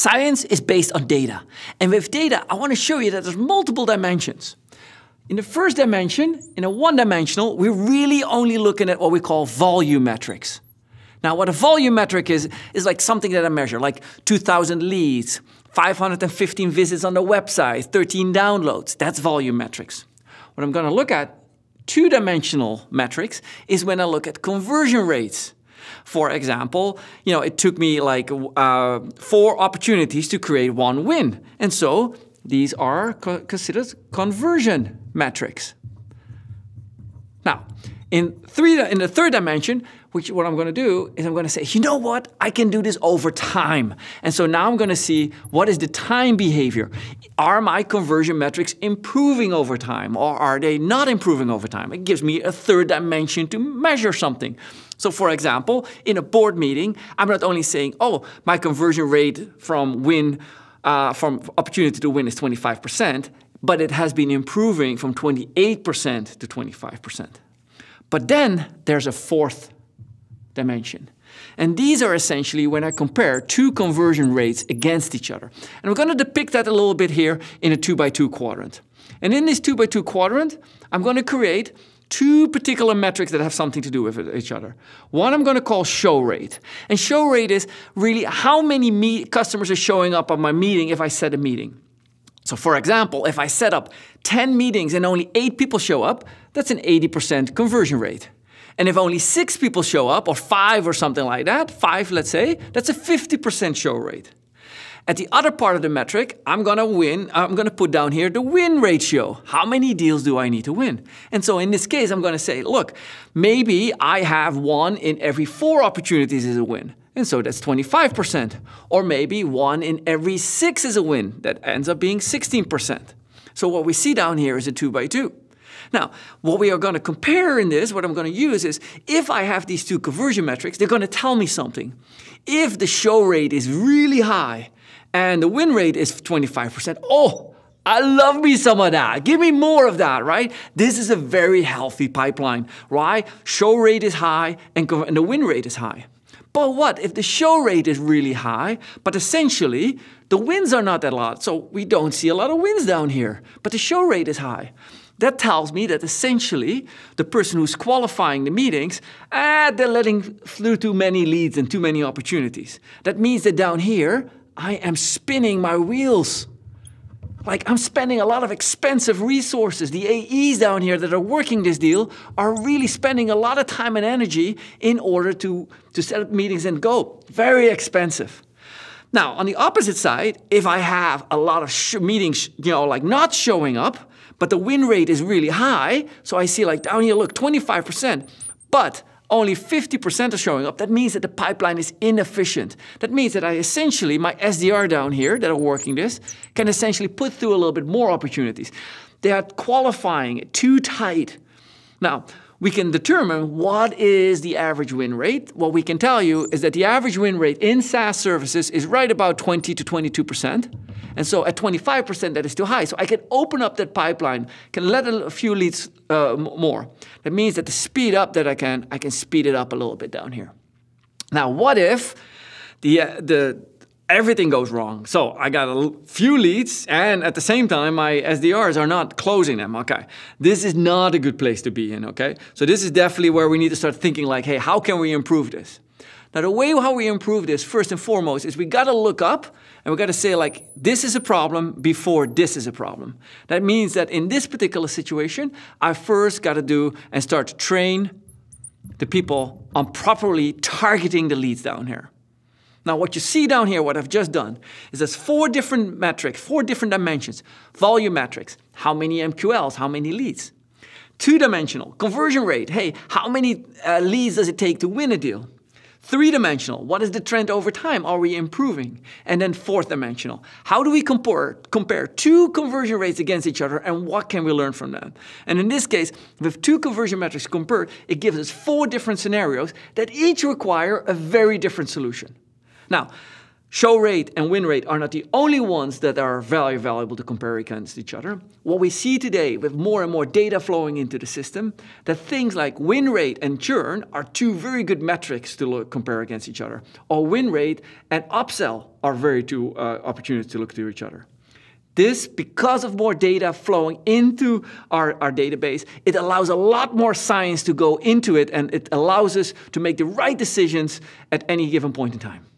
Science is based on data. And with data, I want to show you that there's multiple dimensions. In the first dimension, in a one-dimensional, we're really only looking at what we call volume metrics. Now, what a volume metric is, is like something that I measure, like 2,000 leads, 515 visits on the website, 13 downloads. That's volume metrics. What I'm going to look at, two-dimensional metrics, is when I look at conversion rates. For example, you know, it took me like uh, four opportunities to create one win. And so these are co considered conversion metrics. Now, in, three, in the third dimension, which what I'm going to do is I'm going to say, you know what? I can do this over time. And so now I'm going to see what is the time behavior. Are my conversion metrics improving over time or are they not improving over time? It gives me a third dimension to measure something. So for example, in a board meeting, I'm not only saying, oh, my conversion rate from win, uh, from opportunity to win is 25%, but it has been improving from 28% to 25%. But then there's a fourth dimension. And these are essentially when I compare two conversion rates against each other. And I'm going to depict that a little bit here in a 2 by 2 quadrant. And in this 2 by 2 quadrant, I'm going to create two particular metrics that have something to do with each other. One I'm going to call show rate. And show rate is really how many customers are showing up at my meeting if I set a meeting. So for example, if I set up 10 meetings and only 8 people show up, that's an 80% conversion rate. And if only 6 people show up, or 5 or something like that, 5 let's say, that's a 50% show rate. At the other part of the metric, I'm gonna win, I'm gonna put down here the win ratio. How many deals do I need to win? And so in this case, I'm gonna say, look, maybe I have one in every four opportunities is a win. And so that's 25%. Or maybe one in every six is a win. That ends up being 16%. So what we see down here is a two by two. Now, what we are going to compare in this, what I'm going to use is, if I have these two conversion metrics, they're going to tell me something. If the show rate is really high and the win rate is 25%, oh, I love me some of that. Give me more of that, right? This is a very healthy pipeline, right? Show rate is high and, and the win rate is high. But what if the show rate is really high, but essentially the winds are not that lot, so we don't see a lot of winds down here, but the show rate is high? That tells me that essentially the person who's qualifying the meetings, ah, they're letting through too many leads and too many opportunities. That means that down here, I am spinning my wheels. Like, I'm spending a lot of expensive resources. The AEs down here that are working this deal are really spending a lot of time and energy in order to, to set up meetings and go. Very expensive. Now, on the opposite side, if I have a lot of meetings, you know, like not showing up, but the win rate is really high, so I see like down here, look, 25%, but only 50% are showing up, that means that the pipeline is inefficient. That means that I essentially, my SDR down here that are working this, can essentially put through a little bit more opportunities. They are qualifying it too tight. Now, we can determine what is the average win rate. What we can tell you is that the average win rate in SaaS services is right about 20 to 22%. And so at 25%, that is too high. So I can open up that pipeline, can let a few leads uh, more. That means that the speed up that I can, I can speed it up a little bit down here. Now, what if the, uh, the everything goes wrong. So I got a few leads, and at the same time, my SDRs are not closing them. Okay, this is not a good place to be in. Okay, so this is definitely where we need to start thinking like, hey, how can we improve this? Now, the way how we improve this, first and foremost, is we gotta look up and we gotta say, like, this is a problem before this is a problem. That means that in this particular situation, I first gotta do and start to train the people on properly targeting the leads down here. Now, what you see down here, what I've just done, is there's four different metrics, four different dimensions. Volume metrics, how many MQLs, how many leads. Two-dimensional, conversion rate, hey, how many uh, leads does it take to win a deal? Three-dimensional, what is the trend over time? Are we improving? And then fourth-dimensional, how do we compare, compare two conversion rates against each other and what can we learn from them? And in this case, with two conversion metrics compared, it gives us four different scenarios that each require a very different solution. Now, show rate and win rate are not the only ones that are very valuable to compare against each other. What we see today with more and more data flowing into the system, that things like win rate and churn are two very good metrics to look, compare against each other, or win rate and upsell are very two uh, opportunities to look to each other. This, because of more data flowing into our, our database, it allows a lot more science to go into it and it allows us to make the right decisions at any given point in time.